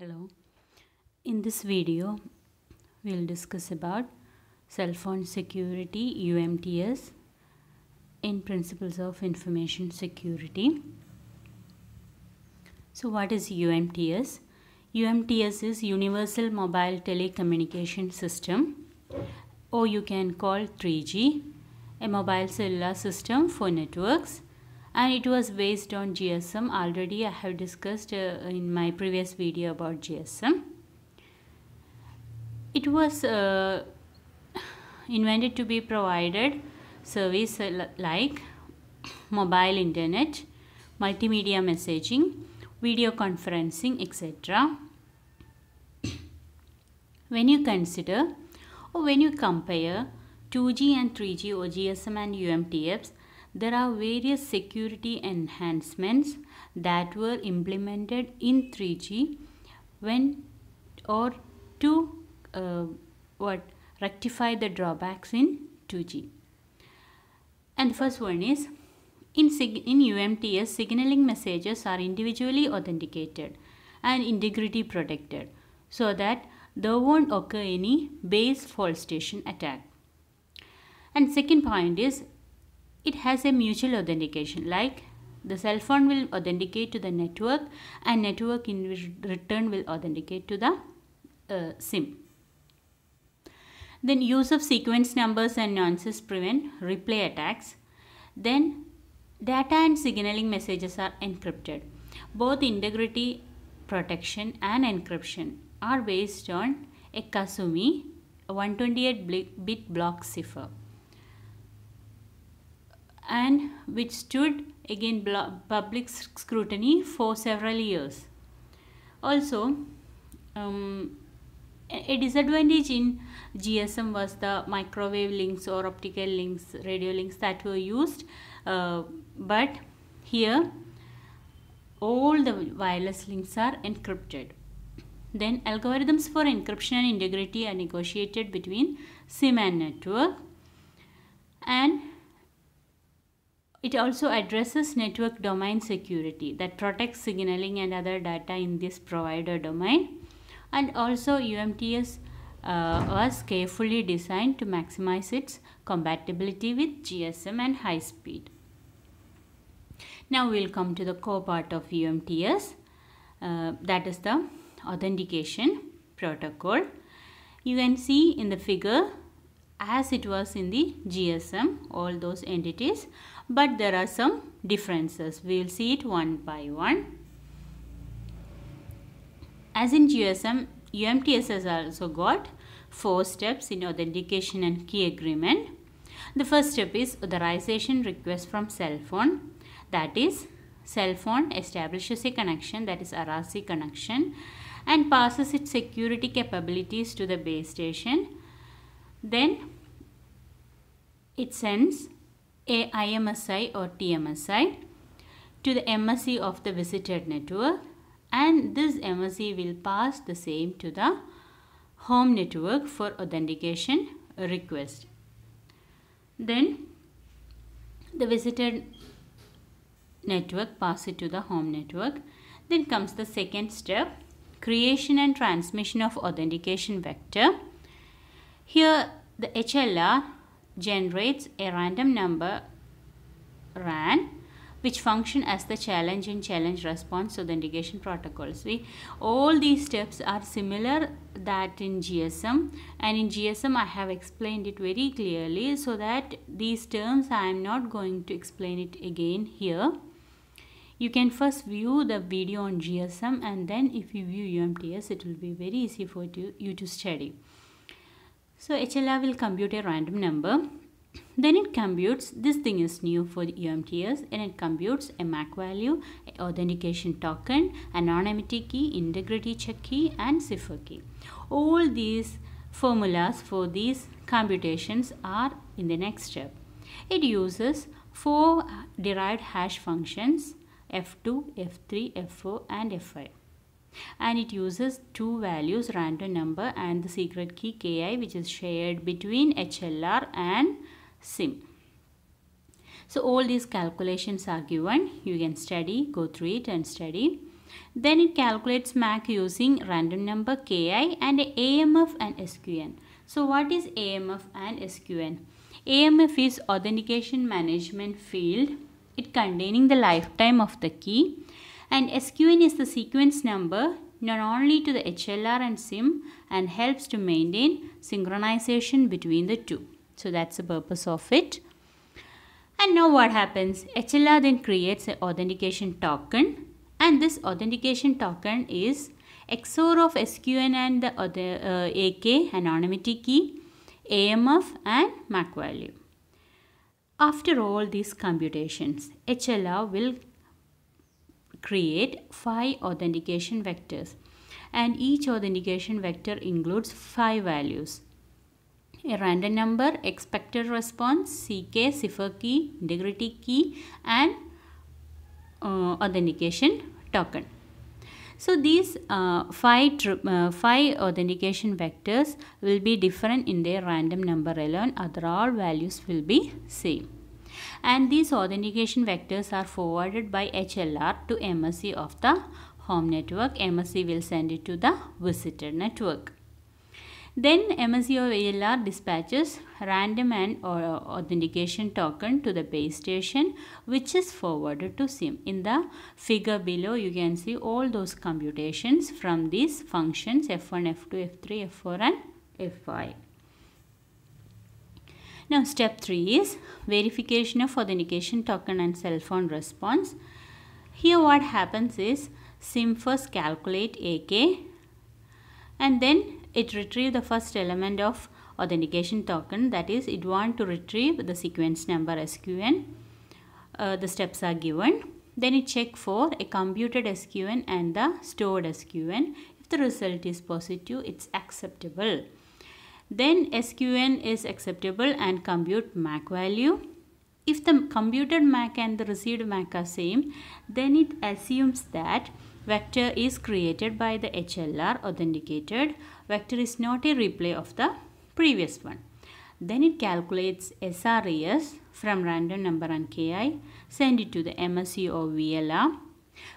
Hello. In this video, we'll discuss about cell phone security UMTS in principles of information security. So what is UMTS? UMTS is Universal Mobile Telecommunication System or you can call 3G, a mobile cellular system for networks and it was based on GSM already I have discussed uh, in my previous video about GSM it was uh, invented to be provided service uh, like mobile internet multimedia messaging video conferencing etc when you consider or when you compare 2G and 3G or GSM and UMTFs there are various security enhancements that were implemented in 3G when or to uh, what rectify the drawbacks in 2G. And the first one is in, in UMTS signaling messages are individually authenticated and integrity protected so that there won't occur any base fault station attack. And second point is it has a mutual authentication like the cell phone will authenticate to the network and network in return will authenticate to the uh, SIM. Then use of sequence numbers and nonsense prevent replay attacks. Then data and signaling messages are encrypted. Both integrity protection and encryption are based on a Kasumi 128-bit block cipher and which stood again public scrutiny for several years. Also, um, a disadvantage in GSM was the microwave links or optical links, radio links that were used. Uh, but here, all the wireless links are encrypted. Then algorithms for encryption and integrity are negotiated between SIM and network. And it also addresses network domain security that protects signaling and other data in this provider domain. And also UMTS uh, was carefully designed to maximize its compatibility with GSM and high speed. Now we'll come to the core part of UMTS uh, that is the authentication protocol. You can see in the figure as it was in the GSM all those entities but there are some differences. We will see it one by one. As in GSM, UMTS has also got four steps in authentication and key agreement. The first step is authorization request from cell phone. That is, cell phone establishes a connection that is RRC connection and passes its security capabilities to the base station. Then it sends IMSI or TMSI to the MSE of the visited network and this MSE will pass the same to the home network for authentication request. Then the visited network pass it to the home network. Then comes the second step creation and transmission of authentication vector. Here the HLR generates a random number RAN which function as the challenge and challenge response to the integration protocols. We, all these steps are similar that in GSM and in GSM I have explained it very clearly so that these terms I am not going to explain it again here. You can first view the video on GSM and then if you view UMTS it will be very easy for you to study. So HLR will compute a random number. Then it computes, this thing is new for UMTS and it computes a MAC value, authentication token, anonymity key, integrity check key and cipher key. All these formulas for these computations are in the next step. It uses four derived hash functions F2, F3, F4 and F5 and it uses two values random number and the secret key ki which is shared between hlr and sim so all these calculations are given you can study go through it and study then it calculates mac using random number ki and amf and sqn so what is amf and sqn amf is authentication management field it containing the lifetime of the key and SQN is the sequence number not only to the HLR and SIM and helps to maintain synchronization between the two. So that's the purpose of it. And now what happens? HLR then creates an authentication token and this authentication token is XOR of SQN and the other, uh, AK anonymity key, AMF and MAC value. After all these computations, HLR will create five authentication vectors and each authentication vector includes five values a random number expected response ck cipher key integrity key and uh, authentication token so these uh, five, uh, five authentication vectors will be different in their random number alone. Other all values will be same and these authentication vectors are forwarded by HLR to MSC of the home network. MSC will send it to the visitor network. Then MSC or ALR dispatches random and or uh, authentication token to the base station which is forwarded to SIM. In the figure below you can see all those computations from these functions F1, F2, F3, F4 and F5. Now step 3 is verification of authentication token and cell phone response. Here what happens is SIM first calculate AK and then it retrieve the first element of authentication token that is it want to retrieve the sequence number SQN. Uh, the steps are given. Then it check for a computed SQN and the stored SQN. If the result is positive, it's acceptable then SQN is acceptable and compute MAC value. If the computed MAC and the received MAC are same, then it assumes that vector is created by the HLR authenticated. Vector is not a replay of the previous one. Then it calculates SRES from random number and KI, send it to the MSE or VLR.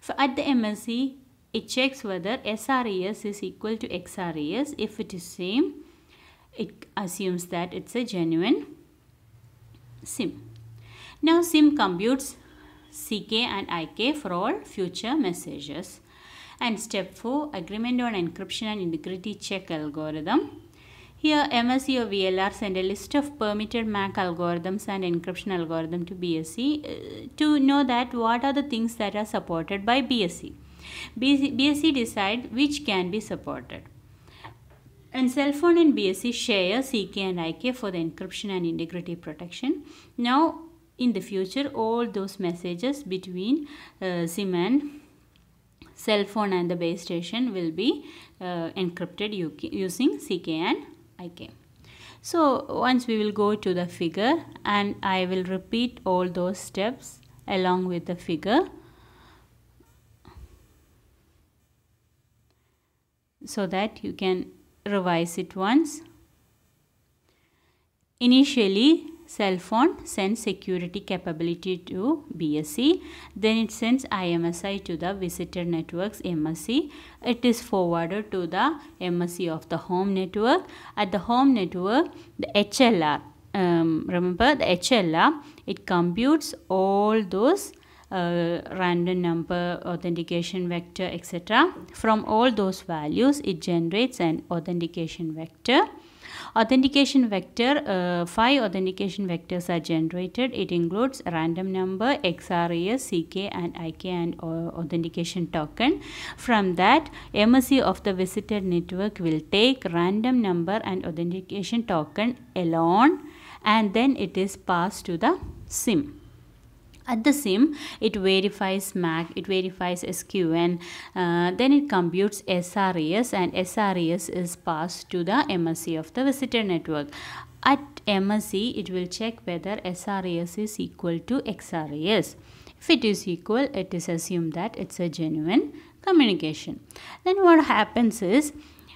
So at the MSE, it checks whether SRES is equal to XRES. If it is same, it assumes that it's a genuine SIM. Now SIM computes CK and IK for all future messages. And step 4 agreement on encryption and integrity check algorithm. Here MSE or VLR send a list of permitted MAC algorithms and encryption algorithm to BSE uh, to know that what are the things that are supported by BSE. BSE, decide which can be supported. And cell phone and BSC share CK and IK for the encryption and integrity protection. Now, in the future, all those messages between uh, SIM and cell phone and the base station will be uh, encrypted using CK and IK. So, once we will go to the figure and I will repeat all those steps along with the figure. so that you can revise it once. Initially, cell phone sends security capability to BSC. Then it sends IMSI to the visitor networks MSC. It is forwarded to the MSC of the home network. At the home network, the HLR, um, remember the HLR, it computes all those uh, random number, authentication vector, etc. From all those values, it generates an authentication vector. Authentication vector, uh, five authentication vectors are generated. It includes random number, X, R, A, S, C, K, CK and IK and uh, authentication token. From that, msc of the visited network will take random number and authentication token alone and then it is passed to the SIM at the same, it verifies mac it verifies sqn uh, then it computes SRAS, and SRAS is passed to the msc of the visitor network at msc it will check whether SRAS is equal to XRAS. if it is equal it is assumed that it's a genuine communication then what happens is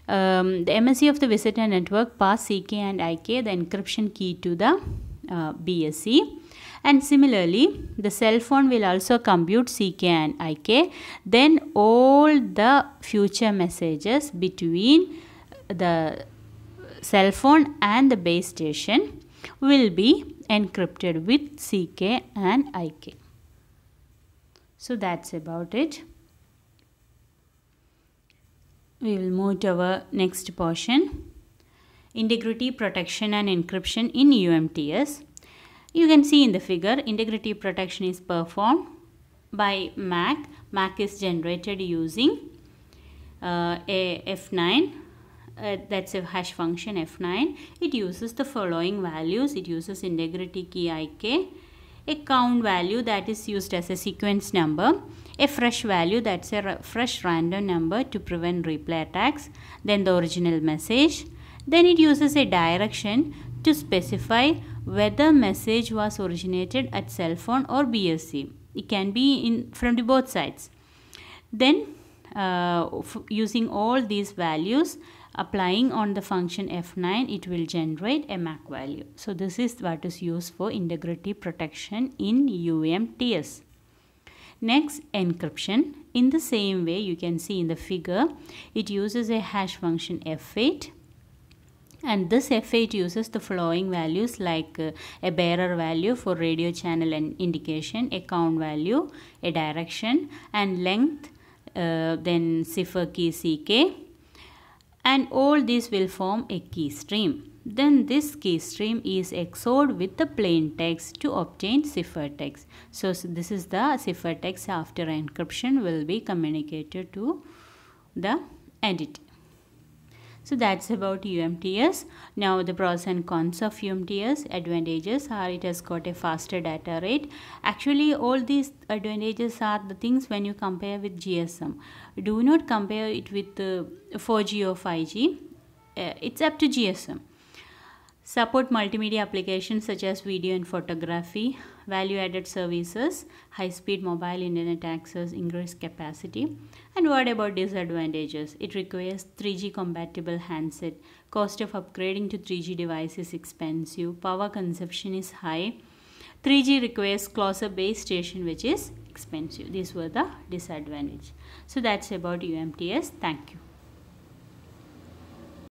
um, the MSC of the visitor network pass CK and IK the encryption key to the uh, BSC and similarly the cell phone will also compute CK and IK then all the future messages between the cell phone and the base station will be encrypted with CK and IK. So that's about it. We will move to our next portion. Integrity, Protection and Encryption in UMTS. You can see in the figure integrity protection is performed by MAC. MAC is generated using uh, a F9 uh, that's a hash function F9. It uses the following values. It uses integrity key IK, a count value that is used as a sequence number, a fresh value that's a fresh random number to prevent replay attacks, then the original message. Then it uses a direction to specify whether message was originated at cell phone or BSC. It can be in from the both sides. Then uh, using all these values applying on the function f9 it will generate a mac value so this is what is used for integrity protection in umts next encryption in the same way you can see in the figure it uses a hash function f8 and this F8 uses the following values like uh, a bearer value for radio channel and indication, a count value, a direction and length, uh, then cipher key CK and all these will form a key stream. Then this key stream is XORed with the plain text to obtain cipher So, so this is the cipher text after encryption will be communicated to the entity. So that's about UMTS. Now the pros and cons of UMTS. Advantages are it has got a faster data rate. Actually all these advantages are the things when you compare with GSM. Do not compare it with uh, 4G or 5G. Uh, it's up to GSM. Support multimedia applications such as video and photography, value-added services, high-speed mobile internet access, increased capacity. And what about disadvantages? It requires 3G compatible handset. Cost of upgrading to 3G device is expensive. Power consumption is high. 3G requires closer base station which is expensive. These were the disadvantages. So that's about UMTS. Thank you.